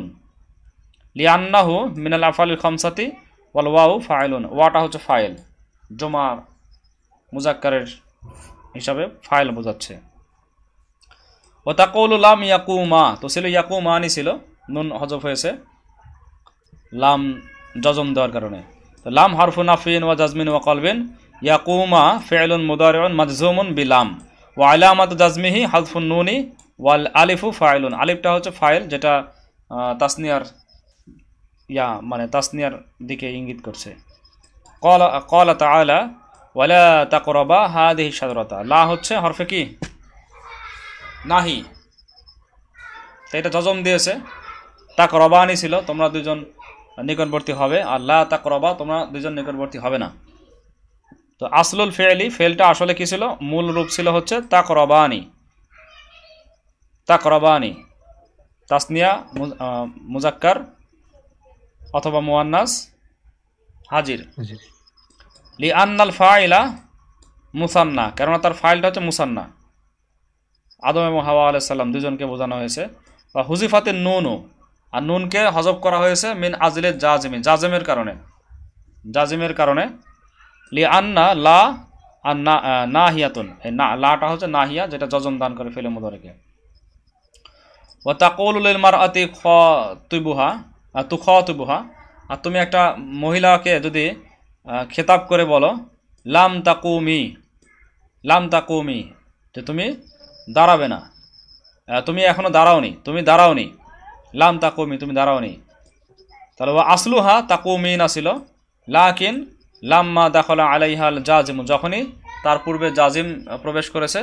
লিয়ান্নাহু মিনাল আফাল খামসাতি ওয়াল ওয়াউ ফাইলুন ওয়াটা হচ্ছে ফাইল জমার মুজাক্কারের হিসাবে ফাইল বোঝাচ্ছে ও তাকৌল লাম ইয়াকুমা তো ছিল ইয়াকুমা মা ছিল নুন হজফ হয়েছে লাম জজম দেওয়ার কারণে তো লাম হারফুন আফিন ওয়া জাজমিন ওয়া কলবিন ইয়াকুমা ফেলুন মুদারুন মাজজুমুন বিলাম ও আলামাত জাজমিহি হালফুন নুনি ওয়াল আলিফু ফাইলুন আলিফটা হচ্ছে ফাইল যেটা তাসনিয়ার ইয়া মানে তাসনিয়ার দিকে ইঙ্গিত করছে কলা তালা ওয়ালা তাকরবা হা দেহি সাদরতা লা হচ্ছে হরফে কি নাহি তো এটা জজম দিয়েছে তাক রবানি ছিল তোমরা দুজন নিকটবর্তী হবে আর লা তাক রবা তোমরা দুজন নিকটবর্তী হবে না তো আসলুল ফেলি ফেলটা আসলে কি ছিল মূল রূপ ছিল হচ্ছে তাক রবানি তাক আনি তাসনিয়া মুজাক্কার অথবা মোয়ান্নাস হাজির লি আন্নাল ফাইলা মুসান্না কেননা তার ফাইলটা হচ্ছে মুসান্না আদম এবং হাওয়া আলাই সাল্লাম দুজনকে বোঝানো হয়েছে বা হুজিফাতে নুনও আর নুনকে হজব করা হয়েছে মিন আজলের জাজমি জাজিমের কারণে জাজিমের কারণে লি আন্না লা আর না না হিয়াতুন এই না লাটা হচ্ছে না হিয়া যেটা যজন দান করে ফেলে মুদরকে ও তাকৌলুল মার আতি খ বুহা তু খাওয়াতুবহা আর তুমি একটা মহিলাকে যদি খেতাব করে বলো লাম তাকুমি লাম তাকুমি যে তুমি দাঁড়াবে না তুমি এখনও দাঁড়াওনি তুমি দাঁড়াওনি লাম তাকুমি তুমি দাঁড়াওনি তাহলে ও হা তাকুমি না ছিল লাকিন লাম্মা দাখলা আলাইহাল জাজিমু যখনই তার পূর্বে জাজিম প্রবেশ করেছে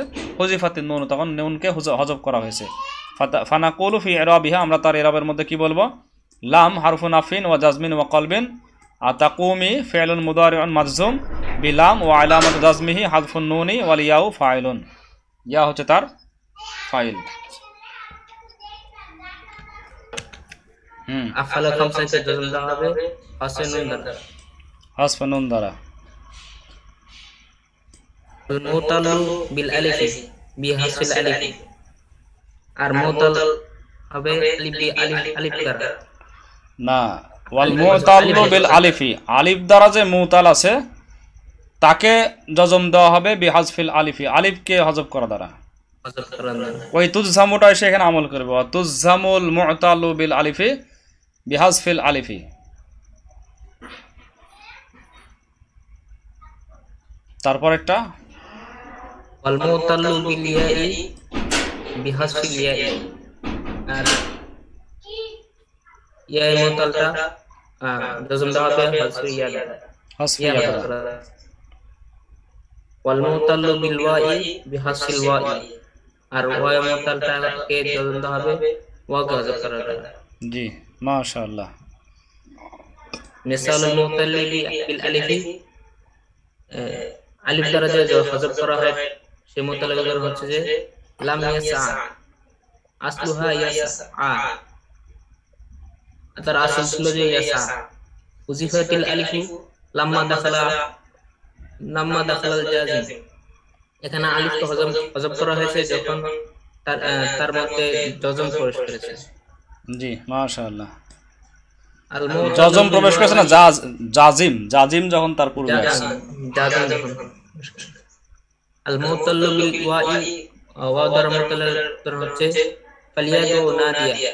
ফাতিন নুন তখন নুনকে হজব করা হয়েছে ফানা কৌলুফি এরাবিহা আমরা তার এরাবের মধ্যে কি বলবো لام حرف نف وجزم وقلب تقومي فعل مضارع مجزوم بلام وعلامة جزمه حذف النون والياء فاعل ইয়া হচ্ছে তার ফাইল হুম আফালা খামসাইতে জজলা হবে হাসনুন দ্বারা হাসফানুন দ্বারা মুতালু বিল আলিফ বি হাসফিল আলিফ আর মুতাল হবে আলিফ আলিফ দ্বারা না আলিফি আলিফ দ্বারা যে মুতাল আছে তাকে যজম দেওয়া হবে বিহাজফিল আলিফি আলিফকে হজব করা দ্বারা ওই তুজামুটা এসে এখানে আমল করবে তুজামুল মুতাল্লু বিল আলিফি বিহাজফিল আলিফি তারপর একটা আর يا المطلقة جزم دها بها حصرية حصرية دها والمطل بحصر الواء আর ওয়াই মোতালটাকে জলন্ত হবে ওয়াকে হজব করা জি মাশাআল্লাহ মিসাল মুতাল্লিবি বিল আলিফি আলিফ দ্বারা যে হজব করা হয় সেই মোতাল্লিবের হচ্ছে যে লাম ইয়াসা আসলুহা ইয়াসা তার আসল ছিল যে ইয়াসা উজিফাতিল আলিফু লাম্মা দাখালা লাম্মা দাখালাল জাজি এখানে আলিফকে হজম হজম করা হয়েছে যখন তার তার মধ্যে জজম প্রবেশ করেছে জি মাশাআল্লাহ জজম প্রবেশ করেছে না জাজিম জাজিম যখন তার পূর্বে আসছে জাজিম যখন আল মুতাল্লু ওয়াই ওয়া দরমতলের হচ্ছে ফালিয়াগো নাদিয়া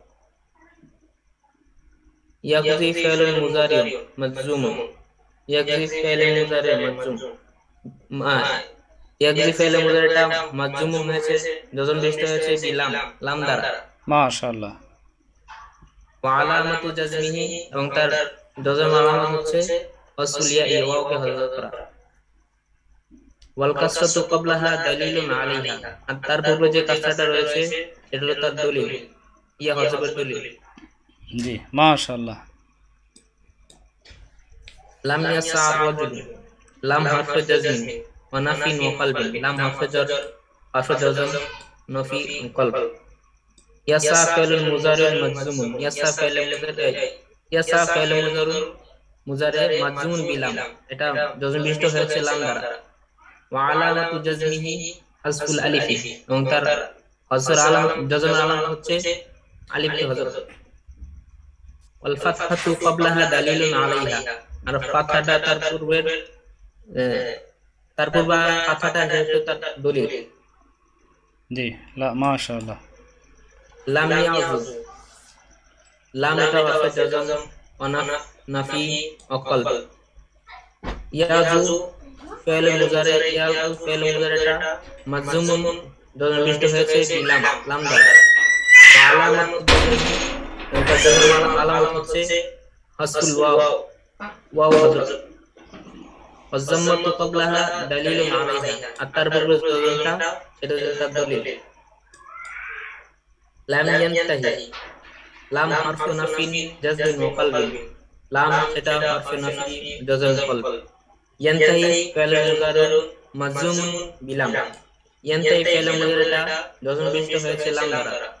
يقضي فعل المضارع مجزوم يقضي فعل المضارع مجزوم يقضي فعل المضارعটা মজজুম হয়েছে যজন বিশিষ্ট হয়েছে বিলাম লাম দ্বারা মাশাআল্লাহ ওয়া আলামাতু জাজমিহি এবং তার যজন আলামত হচ্ছে আসলিয়া এই ওয়াওকে হযফ করা ওয়াল কাসরাতু ক্বাবলাহা দালিলুন আলাইহা আর তার পূর্বে যে কাসরাটা রয়েছে এটা হলো তার দলিল ইয়া হযফের দলিল जी माशाल्लाह लम यसार रजुल लम हर्फ जज्म व नफी व कल्ब लम हर्फ जर हर्फ जज्म नफी व कल्ब यसा फैल मुजार मजजूम यसा फैल मुजार यसा फैल मुजार মুজারে মাজুন বিলাম এটা জজম বিশিষ্ট হয়েছে লাম দ্বারা ওয়া আলামাতু জাজমিহি হাসফুল আলিফি এবং তার হজর আলাম জজম আলাম হচ্ছে আলিফ হজর ওয়াল ফাতহাতু ক্বাবলাহা দালিলুন আলাইহা আর ফাতহাটা তার পূর্বের তার পূর্বে ফাতহাটা যেহেতু তার দলিল জি লা মাশাআল্লাহ লাম ইয়াজুজ লাম এটা অর্থ জজম অনাফ নাফি অকল ইয়াজু ফেল মুজারে ইয়াজু ফেল মুজারেটা মাজমুন জজম মিষ্ট হয়েছে কি লাম লাম দ্বারা আলামাত उनका चंद्रमा अलावा खुद से हस्कुल वाव वाव हजरत والزمة قبلها دليل عليها التربية قبلها شدة الدليل لم ينتهي لام حرف نفي جزم وقلب لام شدة حرف نفي جزم وقلب ينتهي فعل مضارع مجزوم بلام ينتهي فعل مضارع جزم بشتو هيتشي لام দ্বারা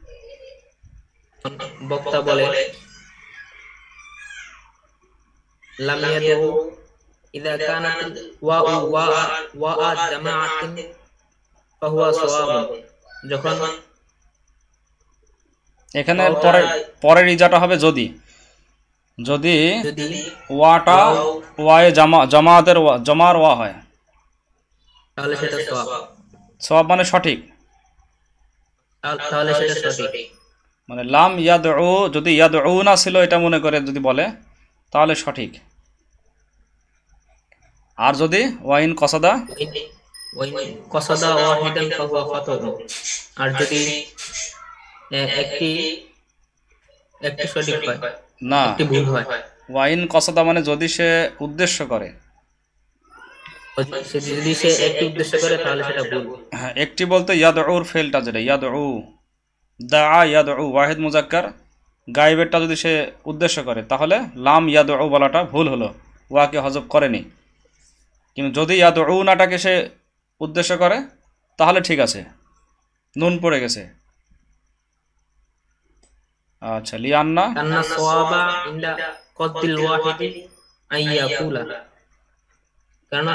বক্তা বলে যখন এখানে পরের ইজাটা হবে যদি যদি ওয়াটা ওয়ায়ে জামা জামাতের জমার ওয়া হয় তাহলে সেটা মানে সঠিক তাহলে সেটা সঠিক মানে লাম ইয়াদ ও যদি ইয়াদ ও না ছিল এটা মনে করে যদি বলে তাহলে সঠিক আর যদি ওয়াইন কসাদা একটি না ওয়াইন কসাদা মানে যদি সে উদ্দেশ্য করে হ্যাঁ একটি বলতে ইয়াদ ওর ফেলটা যেটা ইয়াদ ও দা ও ওয়াহেদ মুজাক্কার গাইবেরটা যদি সে উদ্দেশ্য করে তাহলে লাম ও বলাটা ভুল হলো ওয়াকে হজব করেনি কিন্তু যদি ও নাটাকে সে উদ্দেশ্য করে তাহলে ঠিক আছে নুন পড়ে গেছে আচ্ছা লিয়ান্না কেননা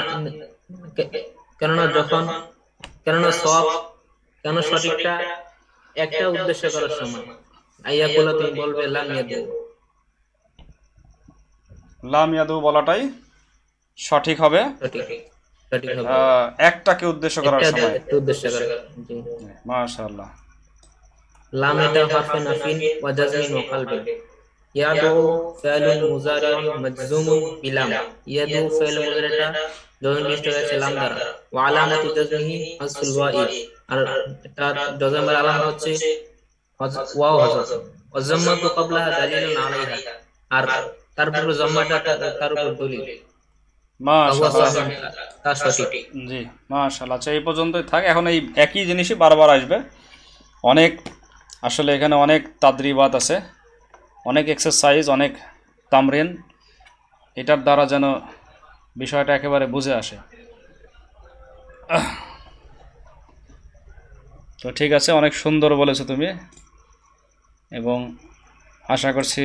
কেননা যখন কেননা সব কেন সঠিকটা একটা উদ্দেশ্য করার সময় আইয়া কোলা তুমি বলবে লাম ইয়াদু লাম ইয়াদু বলাটাই সঠিক হবে একটাকে উদ্দেশ্য করার সময় উদ্দেশ্য করা মাশাআল্লাহ লাম এটা হরফে নাফিন ওয়া জাজমিন ওয়া কালবিন ইয়াদু ফাইলুন মুজারিউন মাজজুমুন বিলাম ইয়াদু ফাইল মুজারিটা জয়েন লিস্ট হয়েছে লাম দ্বারা ওয়া আলামাতু জাজমিহি হাসফুল ওয়াই আর তার ডজমের আলামত হচ্ছে ওয়াও আর জম্মাটা তার উপর দলিল জি আচ্ছা এই পর্যন্তই থাক এখন এই একই জিনিসই বারবার আসবে অনেক আসলে এখানে অনেক তাদ্রিবাদ আছে অনেক এক্সারসাইজ অনেক তামরেন এটার দ্বারা যেন বিষয়টা একেবারে বুঝে আসে তো ঠিক আছে অনেক সুন্দর বলেছো তুমি এবং আশা করছি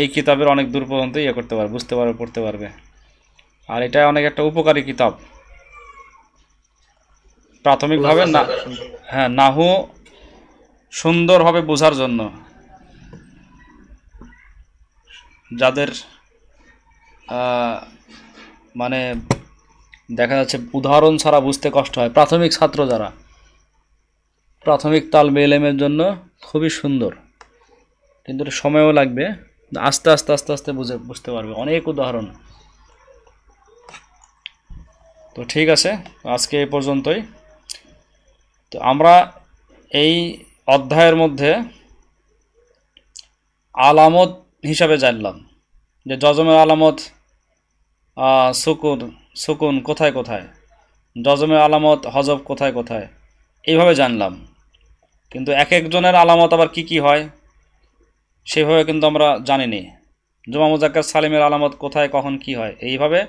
এই কিতাবের অনেক দূর পর্যন্ত ইয়ে করতে পারবে বুঝতে পারবে পড়তে পারবে আর এটা অনেক একটা উপকারী কিতাব প্রাথমিকভাবে না হ্যাঁ নাহু সুন্দরভাবে বোঝার জন্য যাদের মানে দেখা যাচ্ছে উদাহরণ ছাড়া বুঝতে কষ্ট হয় প্রাথমিক ছাত্র যারা প্রাথমিক তালবে এলেমের জন্য খুবই সুন্দর কিন্তু সময়ও লাগবে আস্তে আস্তে আস্তে আস্তে বুঝে বুঝতে পারবে অনেক উদাহরণ তো ঠিক আছে আজকে এ পর্যন্তই তো আমরা এই অধ্যায়ের মধ্যে আলামত হিসাবে জানলাম যে জজমের আলামত সুকুন সুকুন কোথায় কোথায় জজমের আলামত হজব কোথায় কোথায় এইভাবে জানলাম কিন্তু এক একজনের আলামত আবার কি কি হয় সেভাবে কিন্তু আমরা জানি নি জুমা মুজাক্কার সালিমের আলামত কোথায় কখন কি হয় এইভাবে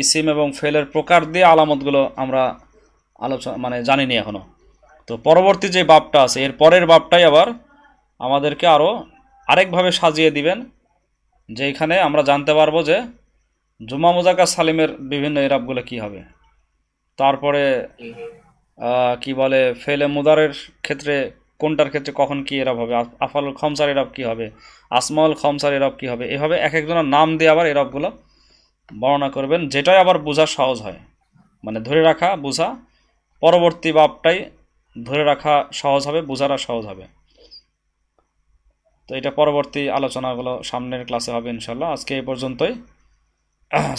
ইসিম এবং ফেলের প্রকার দিয়ে আলামতগুলো আমরা আলোচনা মানে জানিনি এখনও তো পরবর্তী যে বাপটা আছে এর পরের বাপটাই আবার আমাদেরকে আরও আরেকভাবে সাজিয়ে দিবেন যেখানে আমরা জানতে পারবো যে জুমা মুজাকা সালিমের বিভিন্ন এরাপগুলো কি হবে তারপরে কি বলে ফেলে মুদারের ক্ষেত্রে কোনটার ক্ষেত্রে কখন কী এরব হবে আফাল খমসার এরব কী হবে আসমাউল খমসার এরব কী হবে এভাবে এক একজনের নাম দিয়ে আবার এরবগুলো বর্ণনা করবেন যেটাই আবার বোঝা সহজ হয় মানে ধরে রাখা বোঝা পরবর্তী বাপটাই ধরে রাখা সহজ হবে বোঝারা সহজ হবে তো এটা পরবর্তী আলোচনাগুলো সামনের ক্লাসে হবে ইনশাল্লাহ আজকে এই পর্যন্তই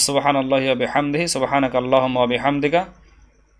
সুবাহান আল্লাহ বেহামদিহি সুবাহানক আল্লাহ বেহামদিকা